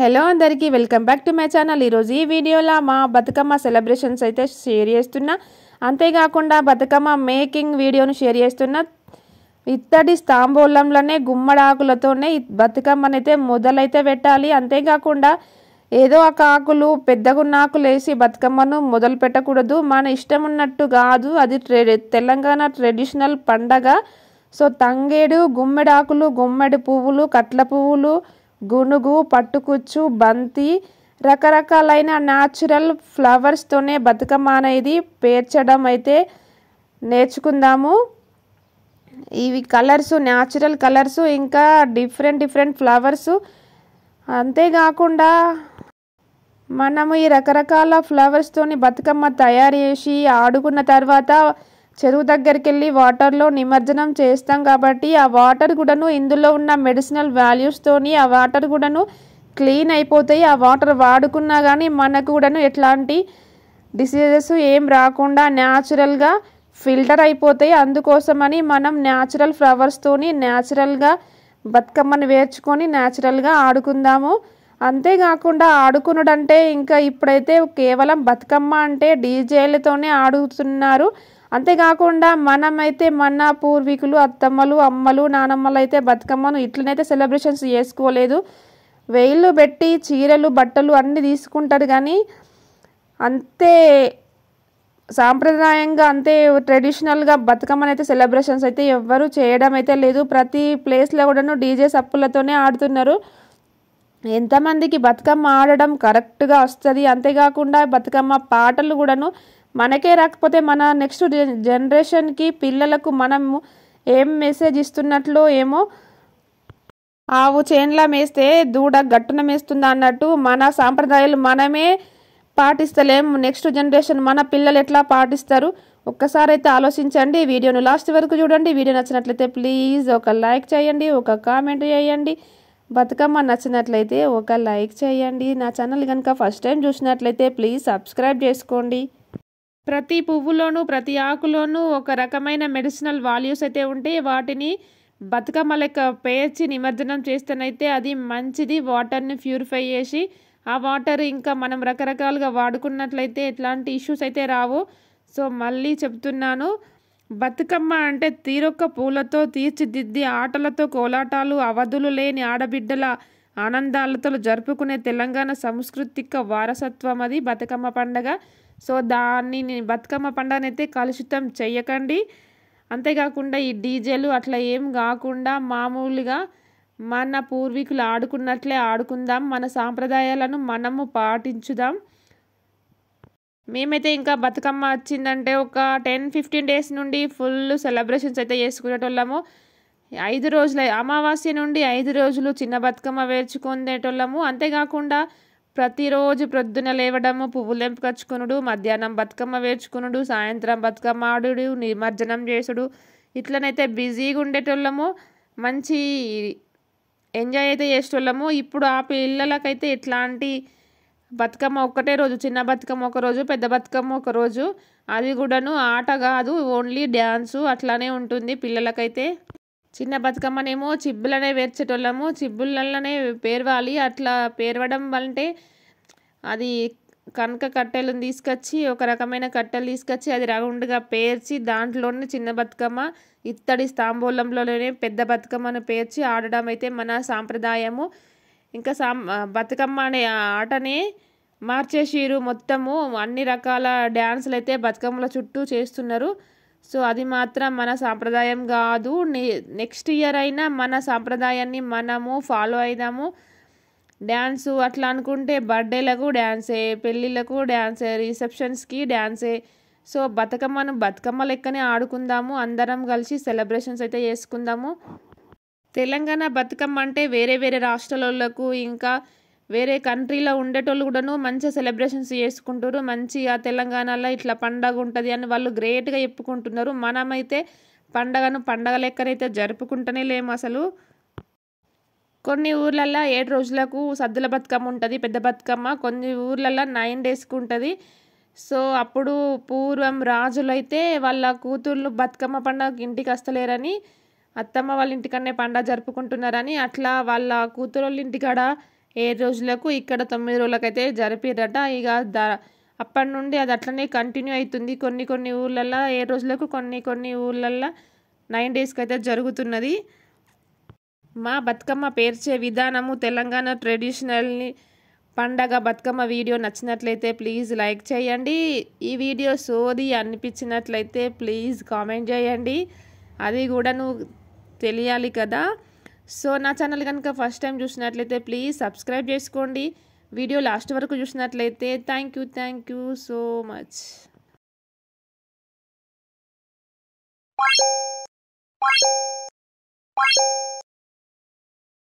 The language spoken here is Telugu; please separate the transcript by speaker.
Speaker 1: హలో అందరికీ welcome back to my channel ఈరోజు ఈ వీడియోలో మా బతుకమ్మ సెలబ్రేషన్స్ అయితే షేర్ చేస్తున్నా అంతేకాకుండా బతుకమ్మ మేకింగ్ వీడియోను షేర్ చేస్తున్నా ఇత్తడి స్తాంబూలంలోనే గుమ్మడాకులతోనే బతుకమ్మనైతే మొదలైతే పెట్టాలి అంతేకాకుండా ఏదో ఒక ఆకులు పెద్దగున్న ఆకులు వేసి బతుకమ్మను మొదలు పెట్టకూడదు మన ఇష్టం ఉన్నట్టు కాదు అది తెలంగాణ ట్రెడిషనల్ పండగ సో తంగేడు గుమ్మడాకులు గుమ్మడి పువ్వులు కట్ల పువ్వులు గునుగు పట్టుకుచ్చు బంతి రకరకాలైన న్యాచురల్ ఫ్లవర్స్తోనే బతుకమ్మ అనేది పేర్చడం అయితే నేర్చుకుందాము ఇవి కలర్స్ న్యాచురల్ కలర్స్ ఇంకా డిఫరెంట్ డిఫరెంట్ ఫ్లవర్స్ అంతేకాకుండా మనము ఈ రకరకాల ఫ్లవర్స్తోని బతుకమ్మ తయారు చేసి ఆడుకున్న తర్వాత చెరువు దగ్గరికి వెళ్ళి వాటర్లో నిమజ్జనం చేస్తాం కాబట్టి ఆ వాటర్ కూడాను ఇందులో ఉన్న మెడిసినల్ వాల్యూస్తోని ఆ వాటర్ కూడాను క్లీన్ అయిపోతాయి ఆ వాటర్ వాడుకున్నా కానీ మనకు కూడాను ఎట్లాంటి డిసీజెస్ ఏం రాకుండా న్యాచురల్గా ఫిల్టర్ అయిపోతాయి అందుకోసమని మనం న్యాచురల్ ఫ్లవర్స్తోని న్యాచురల్గా బతుకమ్మను వేర్చుకొని న్యాచురల్గా ఆడుకుందాము అంతేకాకుండా ఆడుకునుడంటే ఇంకా ఇప్పుడైతే కేవలం బతుకమ్మ అంటే డీజేలతోనే ఆడుతున్నారు అంతేకాకుండా మనమైతే మన పూర్వీకులు అత్తమ్మలు అమ్మలు నానమ్మలు అయితే బతుకమ్మను ఇట్లనైతే సెలబ్రేషన్స్ చేసుకోలేదు వేళ్ళు పెట్టి చీరలు బట్టలు అన్నీ తీసుకుంటారు కానీ అంతే సాంప్రదాయంగా అంతే ట్రెడిషనల్గా బతుకమ్మని అయితే సెలబ్రేషన్స్ అయితే ఎవ్వరూ చేయడం అయితే లేదు ప్రతి ప్లేస్లో కూడాను డీజే సప్పులతోనే ఆడుతున్నారు ఎంతమందికి బతుకమ్మ ఆడడం కరెక్ట్గా వస్తుంది అంతేకాకుండా బతుకమ్మ పాటలు కూడాను మనకే రాకపోతే మన నెక్స్ట్ జనరేషన్కి పిల్లలకు మనము ఏం మెసేజ్ ఇస్తున్నట్లు ఏమో ఆవు చేన్లా మేస్తే దూడ గట్టున మేస్తుందా అన్నట్టు మన సాంప్రదాయాలు మనమే పాటిస్తలేం నెక్స్ట్ జనరేషన్ మన పిల్లలు ఎట్లా పాటిస్తారు ఒక్కసారి అయితే ఆలోచించండి వీడియోను లాస్ట్ వరకు చూడండి వీడియో నచ్చినట్లయితే ప్లీజ్ ఒక లైక్ చేయండి ఒక కామెంట్ చేయండి బతుకమ్మ నచ్చినట్లయితే ఒక లైక్ చేయండి నా ఛానల్ కనుక ఫస్ట్ టైం చూసినట్లయితే ప్లీజ్ సబ్స్క్రైబ్ చేసుకోండి ప్రతి పువ్వులోనూ ప్రతి ఆకులోనూ ఒక రకమైన మెడిసినల్ వాల్యూస్ అయితే ఉంటే వాటిని బతుకమ్మ లెక్క పేర్చి నిమజ్జనం చేస్తేనైతే అది మంచిది వాటర్ని ప్యూరిఫై చేసి ఆ వాటర్ ఇంకా మనం రకరకాలుగా వాడుకున్నట్లయితే ఎట్లాంటి ఇష్యూస్ అయితే రావు సో మళ్ళీ చెప్తున్నాను బతుకమ్మ అంటే తీరొక్క పూలతో తీర్చిదిద్ది ఆటలతో కోలాటాలు అవధులు లేని ఆడబిడ్డల ఆనందాలతో జరుపుకునే తెలంగాణ సాంస్కృతిక వారసత్వం అది బతుకమ్మ పండగ సో దాన్ని బతుకమ్మ అయితే కలుషితం చేయకండి అంతేకాకుండా ఈ డీజేలు అట్లా ఏం కాకుండా మామూలుగా మన పూర్వీకులు ఆడుకున్నట్లే ఆడుకుందాం మన సాంప్రదాయాలను మనము పాటించుదాం మేమైతే ఇంకా బతుకమ్మ వచ్చిందంటే ఒక టెన్ ఫిఫ్టీన్ డేస్ నుండి ఫుల్ సెలబ్రేషన్స్ అయితే చేసుకునేటోళ్ళము ఐదు రోజుల అమావాస్య నుండి ఐదు రోజులు చిన్న బతుకమ్మ వేర్చుకునేటోళ్ళము అంతేకాకుండా ప్రతిరోజు ప్రొద్దున లేవడము పువ్వులు ఎంపికచ్చుకునుడు మధ్యాహ్నం బతుకమ్మ వేర్చుకునుడు సాయంత్రం బతుకమ్మ ఆడుడు నిమజ్జనం చేసుడు ఇట్లనైతే బిజీగా ఉండేటోళ్ళము మంచి ఎంజాయ్ అయితే చేసేటోళ్ళము ఇప్పుడు ఆ పిల్లలకైతే ఎట్లాంటి బతుకమ్మ ఒక్కటే రోజు చిన్న బతుకమ్మ ఒక రోజు పెద్ద బతుకమ్మ ఒక రోజు అది కూడాను ఆట కాదు ఓన్లీ డ్యాన్సు అట్లానే ఉంటుంది పిల్లలకైతే చిన్న బతుకమ్మనేమో చిబ్బులనే పేర్చేటోళ్ళము చిబ్బులనే పేర్వాలి అట్లా పేర్వడం వల్లంటే అది కనుక కట్టెలను తీసుకొచ్చి ఒక రకమైన కట్టెలు తీసుకొచ్చి అది రౌండ్గా పేర్చి దాంట్లోనే చిన్న బతుకమ్మ ఇత్తడి స్తాంబూలంలోనే పెద్ద బతుకమ్మను పేర్చి ఆడడం అయితే మన సాంప్రదాయము ఇంకా సామ్ బతుకమ్మ అనే ఆటని మార్చేసిరు మొత్తము అన్ని రకాల డ్యాన్సులు అయితే బతుకమ్మల చుట్టూ చేస్తున్నారు సో అది మాత్రం మన సాంప్రదాయం కాదు నెక్స్ట్ ఇయర్ అయినా మన సాంప్రదాయాన్ని మనము ఫాలో అయిదాము డ్యాన్సు అట్లా అనుకుంటే బర్త్డేలకు డ్యాన్సే పెళ్ళిళ్ళకు డ్యాన్సే రిసెప్షన్స్కి డ్యాన్సే సో బతుకమ్మను బతుకమ్మ లెక్కనే ఆడుకుందాము అందరం కలిసి సెలబ్రేషన్స్ అయితే చేసుకుందాము తెలంగాణ బతుకమ్మ అంటే వేరే వేరే రాష్ట్రాలకు ఇంకా వేరే కంట్రీలో ఉండేటోళ్ళు కూడాను మంచిగా సెలబ్రేషన్స్ చేసుకుంటారు మంచిగా తెలంగాణలో ఇట్లా పండగ ఉంటుంది అని వాళ్ళు గ్రేట్గా చెప్పుకుంటున్నారు మనమైతే పండగను పండగ లెక్కనైతే జరుపుకుంటూనే లేము అసలు కొన్ని ఊర్లల్లో ఏడు రోజులకు సద్దుల బతుకమ్మ ఉంటుంది పెద్ద బతుకమ్మ కొన్ని ఊర్లల్లో నైన్ డేస్కి ఉంటుంది సో అప్పుడు పూర్వం రాజులైతే వాళ్ళ కూతుర్లు బతుకమ్మ పండగకి ఇంటికి వస్తలేరని అత్తమ్మ వాళ్ళ ఇంటికన్నే పండగ జరుపుకుంటున్నారని అట్లా వాళ్ళ కూతురోళ్ళ ఇంటికాడ ఏడు రోజులకు ఇక్కడ తొమ్మిది రోజులకైతే జరిపిరట ఇక ద అప్పటి నుండి అది అట్లనే కంటిన్యూ అవుతుంది కొన్ని కొన్ని ఊళ్ళల్లో ఏడు రోజులకు కొన్ని కొన్ని ఊళ్ళల్లో నైన్ డేస్కి అయితే జరుగుతున్నది మా బతుకమ్మ పేర్చే విధానము తెలంగాణ ట్రెడిషనల్ని పండగ బతుకమ్మ వీడియో నచ్చినట్లయితే ప్లీజ్ లైక్ చేయండి ఈ వీడియో సోది అనిపించినట్లయితే ప్లీజ్ కామెంట్ చేయండి అది కూడా నువ్వు తెలియాలి కదా సో నా ఛానల్ కనుక ఫస్ట్ టైం చూసినట్లయితే ప్లీజ్ సబ్స్క్రైబ్ చేసుకోండి వీడియో లాస్ట్ వరకు చూసినట్లయితే thank you thank you so much